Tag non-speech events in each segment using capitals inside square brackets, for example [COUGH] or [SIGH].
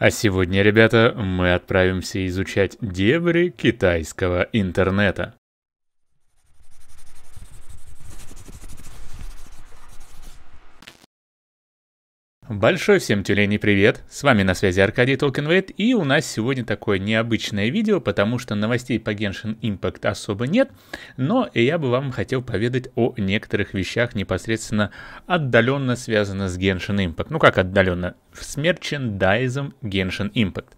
А сегодня, ребята, мы отправимся изучать дебри китайского интернета. Большой всем тюленей привет! С вами на связи Аркадий Толкинвейт, и у нас сегодня такое необычное видео, потому что новостей по Genshin Impact особо нет, но я бы вам хотел поведать о некоторых вещах непосредственно отдаленно связано с Genshin Impact. Ну как отдаленно? С мерчендайзом Genshin Impact.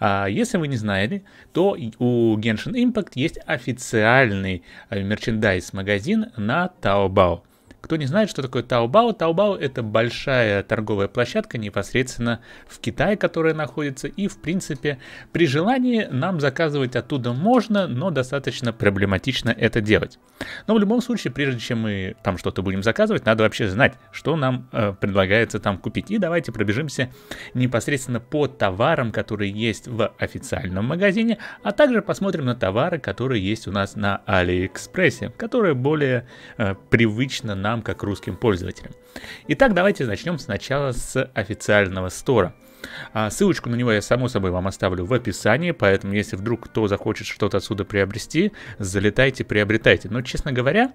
А если вы не знали, то у Genshin Impact есть официальный э, мерчендайз-магазин на Taobao. Кто не знает, что такое Taobao, Taobao это большая торговая площадка непосредственно в Китае, которая находится, и в принципе при желании нам заказывать оттуда можно, но достаточно проблематично это делать. Но в любом случае, прежде чем мы там что-то будем заказывать, надо вообще знать, что нам э, предлагается там купить. И давайте пробежимся непосредственно по товарам, которые есть в официальном магазине, а также посмотрим на товары, которые есть у нас на Алиэкспрессе, которые более э, привычно нам нам, как русским пользователям. Итак, давайте начнем сначала с официального стора. А, ссылочку на него я, само собой, вам оставлю в описании, поэтому, если вдруг кто захочет что-то отсюда приобрести, залетайте, приобретайте. Но, честно говоря,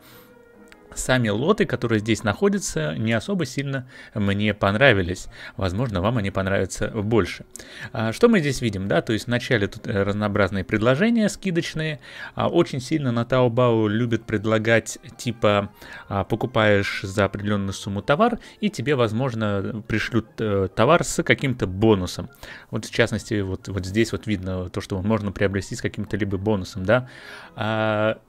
Сами лоты, которые здесь находятся, не особо сильно мне понравились. Возможно, вам они понравятся больше. А что мы здесь видим? Да, то есть вначале тут э, разнообразные предложения скидочные. А очень сильно на Таобао любят предлагать типа а, покупаешь за определенную сумму товар и тебе, возможно, пришлют э, товар с каким-то бонусом. Вот в частности, вот, вот здесь вот видно то, что можно приобрести с каким-то либо бонусом, да.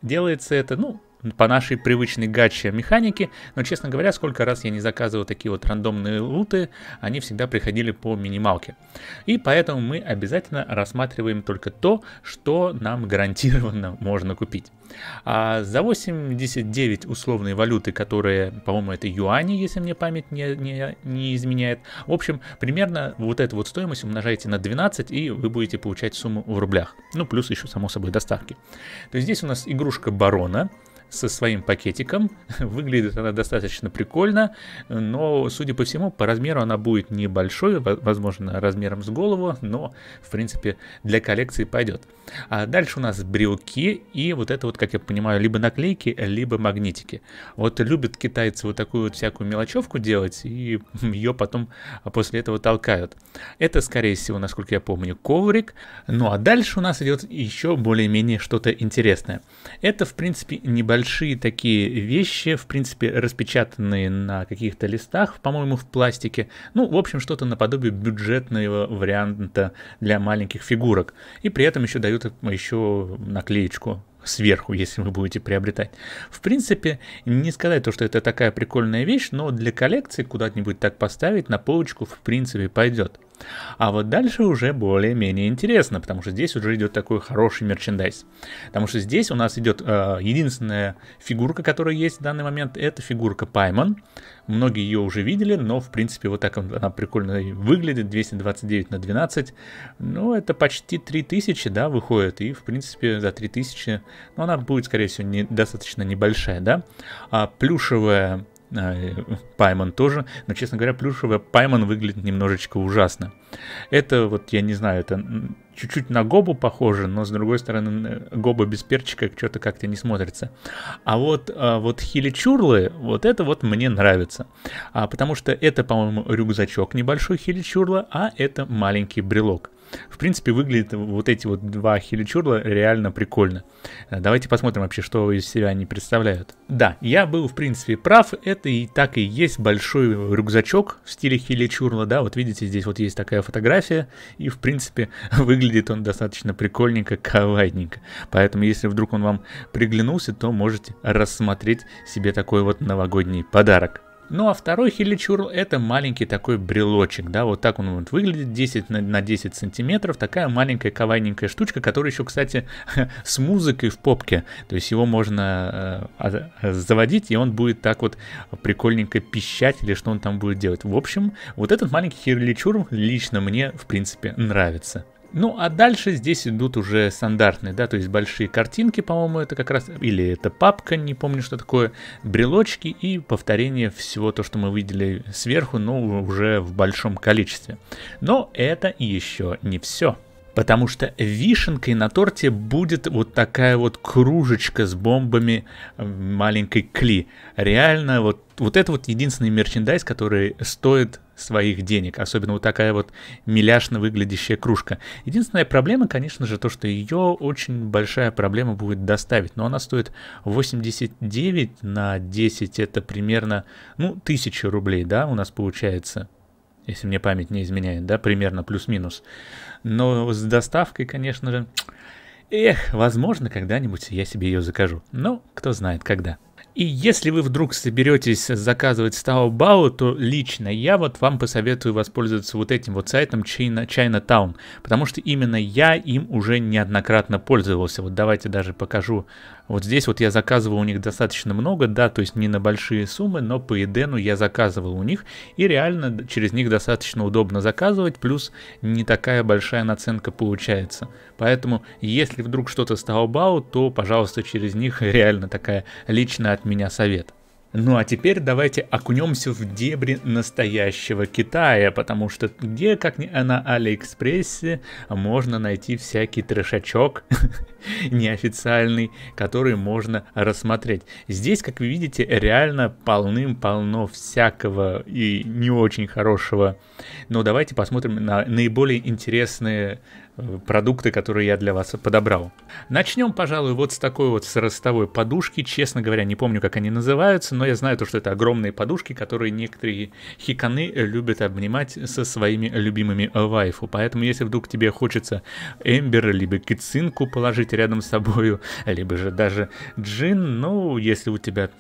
Делается это, ну, по нашей привычной гаче механике, но, честно говоря, сколько раз я не заказывал такие вот рандомные луты, они всегда приходили по минималке. И поэтому мы обязательно рассматриваем только то, что нам гарантированно [LAUGHS] можно купить. А за 89 условной валюты, которые, по-моему, это юани, если мне память не, не, не изменяет, в общем, примерно вот эту вот стоимость умножаете на 12, и вы будете получать сумму в рублях. Ну, плюс еще, само собой, доставки. То есть здесь у нас игрушка барона, со своим пакетиком. [LAUGHS] Выглядит она достаточно прикольно, но, судя по всему, по размеру она будет небольшой, возможно, размером с голову, но, в принципе, для коллекции пойдет. А дальше у нас брелки и вот это вот, как я понимаю, либо наклейки, либо магнитики. Вот любят китайцы вот такую вот всякую мелочевку делать, и [LAUGHS] ее потом после этого толкают. Это, скорее всего, насколько я помню, коврик. Ну а дальше у нас идет еще более-менее что-то интересное. Это, в принципе, небольшой большие такие вещи, в принципе, распечатанные на каких-то листах, по-моему, в пластике. Ну, в общем, что-то наподобие бюджетного варианта для маленьких фигурок. И при этом еще дают еще наклеечку сверху, если вы будете приобретать. В принципе, не сказать то, что это такая прикольная вещь, но для коллекции куда-нибудь так поставить на полочку в принципе пойдет. А вот дальше уже более-менее интересно, потому что здесь уже идет такой хороший мерчендайз. Потому что здесь у нас идет э, единственная фигурка, которая есть в данный момент, это фигурка Пайман. Многие ее уже видели, но в принципе вот так она прикольно выглядит, 229 на 12. Ну, это почти 3000, да, выходит, и в принципе за 3000, ну, она будет, скорее всего, не, достаточно небольшая, да. А плюшевая а, Пайман тоже, но, честно говоря, плюшевая Пайман выглядит немножечко ужасно. Это вот, я не знаю, это чуть-чуть на Гобу похоже, но, с другой стороны, Гоба без перчика что-то как-то не смотрится. А вот, а вот Чурлы, вот это вот мне нравится. А, потому что это, по-моему, рюкзачок небольшой Чурла, а это маленький брелок. В принципе, выглядят вот эти вот два хиличурла реально прикольно. Э, давайте посмотрим вообще, что из себя они представляют. Да, я был, в принципе, прав. Это и так и есть большой рюкзачок в стиле хиличурла, да. Вот видите, здесь вот есть такая фотография. И, в принципе, [LAUGHS] выглядит он достаточно прикольненько, кавайненько. Поэтому, если вдруг он вам приглянулся, то можете рассмотреть себе такой вот новогодний подарок. Ну а второй хеличурл это маленький такой брелочек, да, вот так он вот выглядит, 10 на, 10 сантиметров, такая маленькая кавайненькая штучка, которая еще, кстати, [LAUGHS] с музыкой в попке, то есть его можно э, а, заводить, и он будет так вот прикольненько пищать или что он там будет делать. В общем, вот этот маленький хеличурл лично мне, в принципе, нравится. Ну, а дальше здесь идут уже стандартные, да, то есть большие картинки, по-моему, это как раз, или это папка, не помню, что такое, брелочки и повторение всего то, что мы видели сверху, но уже в большом количестве. Но это еще не все. Потому что вишенкой на торте будет вот такая вот кружечка с бомбами маленькой Кли. Реально, вот, вот это вот единственный мерчендайз, который стоит своих денег, особенно вот такая вот миляшно выглядящая кружка. Единственная проблема, конечно же, то, что ее очень большая проблема будет доставить, но она стоит 89 на 10, это примерно, ну, 1000 рублей, да, у нас получается, если мне память не изменяет, да, примерно плюс-минус. Но с доставкой, конечно же, эх, возможно, когда-нибудь я себе ее закажу, но ну, кто знает когда. И если вы вдруг соберетесь заказывать Таобао, то лично я вот вам посоветую воспользоваться вот этим вот сайтом China, Chinatown, потому что именно я им уже неоднократно пользовался. Вот давайте даже покажу вот здесь вот я заказывал у них достаточно много, да, то есть не на большие суммы, но по Эдену я заказывал у них, и реально через них достаточно удобно заказывать, плюс не такая большая наценка получается. Поэтому, если вдруг что-то стало бау, то, пожалуйста, через них [LAUGHS] реально такая лично от меня совет. Ну а теперь давайте окунемся в дебри настоящего Китая, потому что где, как ни на Алиэкспрессе, можно найти всякий трешачок [LAUGHS] неофициальный, который можно рассмотреть. Здесь, как вы видите, реально полным-полно всякого и не очень хорошего. Но давайте посмотрим на наиболее интересные Э, продукты, которые я для вас подобрал. Начнем, пожалуй, вот с такой вот с ростовой подушки. Честно говоря, не помню, как они называются, но я знаю то, что это огромные подушки, которые некоторые хиканы любят обнимать со своими любимыми вайфу. Поэтому, если вдруг тебе хочется эмбер, либо кицинку положить рядом с собой, [LAUGHS] либо же даже джин, ну, если у тебя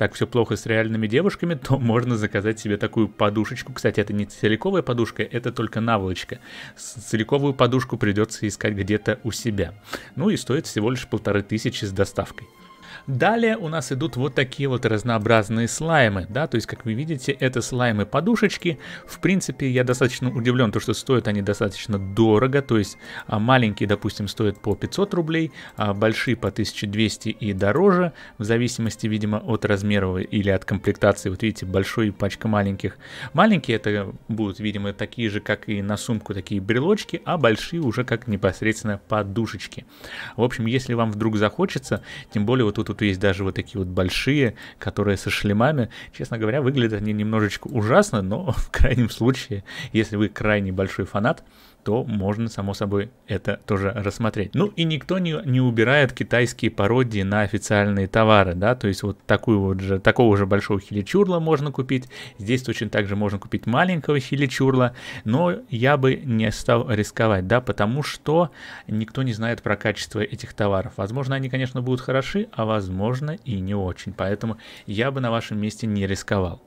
так все плохо с реальными девушками, то [LAUGHS] можно заказать себе такую подушечку. Кстати, это не целиковая подушка, это только наволочка. Целиковую подушку придется искать где-то у себя. Ну и стоит всего лишь полторы тысячи с доставкой. Далее у нас идут вот такие вот разнообразные слаймы, да, то есть, как вы видите, это слаймы-подушечки. В принципе, я достаточно удивлен, то, что стоят они достаточно дорого, то есть а маленькие, допустим, стоят по 500 рублей, а большие по 1200 и дороже, в зависимости, видимо, от размера или от комплектации. Вот видите, большой пачка маленьких. Маленькие это будут, видимо, такие же, как и на сумку, такие брелочки, а большие уже как непосредственно подушечки. В общем, если вам вдруг захочется, тем более вот тут тут есть даже вот такие вот большие, которые со шлемами. Честно говоря, выглядят они немножечко ужасно, но [LAUGHS] в крайнем случае, если вы крайне большой фанат, то можно, само собой, это тоже рассмотреть. Ну и никто не, не убирает китайские пародии на официальные товары, да, то есть вот такую вот же, такого же большого хиличурла можно купить, здесь точно так же можно купить маленького хиличурла, но я бы не стал рисковать, да, потому что никто не знает про качество этих товаров. Возможно, они, конечно, будут хороши, а возможно и не очень, поэтому я бы на вашем месте не рисковал.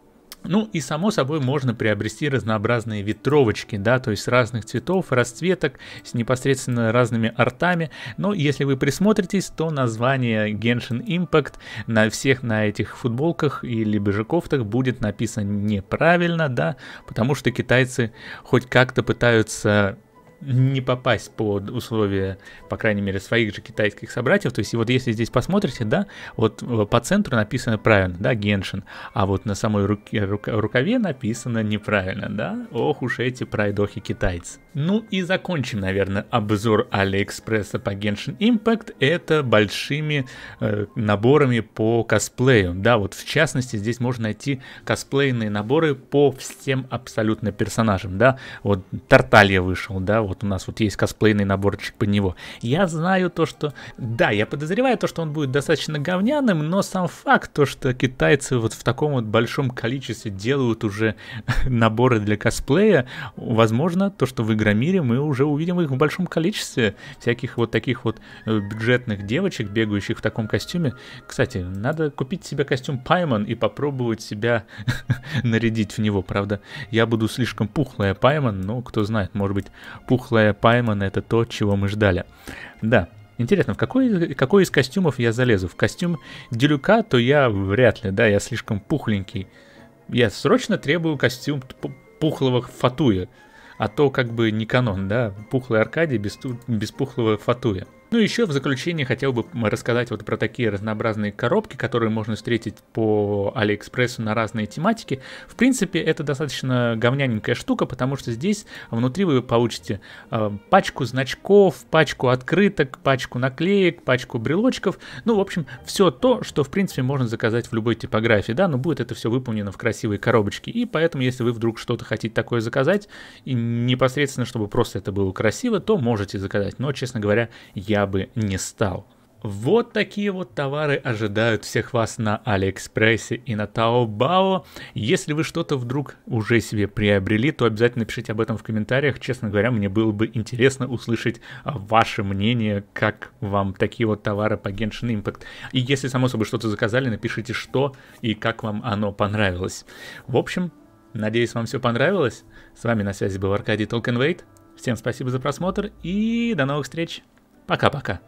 Ну и само собой можно приобрести разнообразные ветровочки, да, то есть разных цветов, расцветок с непосредственно разными артами, но если вы присмотритесь, то название Genshin Impact на всех на этих футболках или же кофтах будет написано неправильно, да, потому что китайцы хоть как-то пытаются не попасть под условия, по крайней мере, своих же китайских собратьев. То есть, вот если здесь посмотрите, да, вот э, по центру написано правильно, да, Геншин, а вот на самой руке, рукаве написано неправильно, да. Ох уж эти пройдохи китайцы. Ну и закончим, наверное, обзор Алиэкспресса по Genshin Impact. Это большими э, наборами по косплею. Да, вот в частности, здесь можно найти косплейные наборы по всем абсолютно персонажам, да. Вот Тарталья вышел, да, вот вот у нас вот есть косплейный наборчик под него. Я знаю то, что... Да, я подозреваю то, что он будет достаточно говняным, но сам факт то, что китайцы вот в таком вот большом количестве делают уже [LAUGHS] наборы для косплея, возможно, то, что в Игромире мы уже увидим их в большом количестве, всяких вот таких вот э, бюджетных девочек, бегающих в таком костюме. Кстати, надо купить себе костюм Пайман и попробовать себя [LAUGHS] нарядить в него, правда. Я буду слишком пухлая Пайман, но кто знает, может быть, пух пухлая пайман — это то, чего мы ждали. Да, Интересно, в какой, какой из костюмов я залезу? В костюм Делюка, то я вряд ли, да, я слишком пухленький. Я срочно требую костюм пухлого фатуя. А то как бы не канон, да, пухлый Аркадий без, без пухлого фатуя. Ну и еще в заключение хотел бы рассказать вот про такие разнообразные коробки, которые можно встретить по Алиэкспрессу на разные тематики. В принципе, это достаточно говняненькая штука, потому что здесь внутри вы получите э, пачку значков, пачку открыток, пачку наклеек, пачку брелочков. Ну, в общем, все то, что, в принципе, можно заказать в любой типографии, да, но будет это все выполнено в красивой коробочке. И поэтому, если вы вдруг что-то хотите такое заказать, и непосредственно, чтобы просто это было красиво, то можете заказать. Но, честно говоря, я бы не стал. Вот такие вот товары ожидают всех вас на Алиэкспрессе и на Таобао. Если вы что-то вдруг уже себе приобрели, то обязательно пишите об этом в комментариях. Честно говоря, мне было бы интересно услышать ваше мнение, как вам такие вот товары по Genshin Impact. И если, само собой, что-то заказали, напишите, что и как вам оно понравилось. В общем, надеюсь, вам все понравилось. С вами на связи был Аркадий Толкенвейт. Всем спасибо за просмотр и до новых встреч! Пока-пока.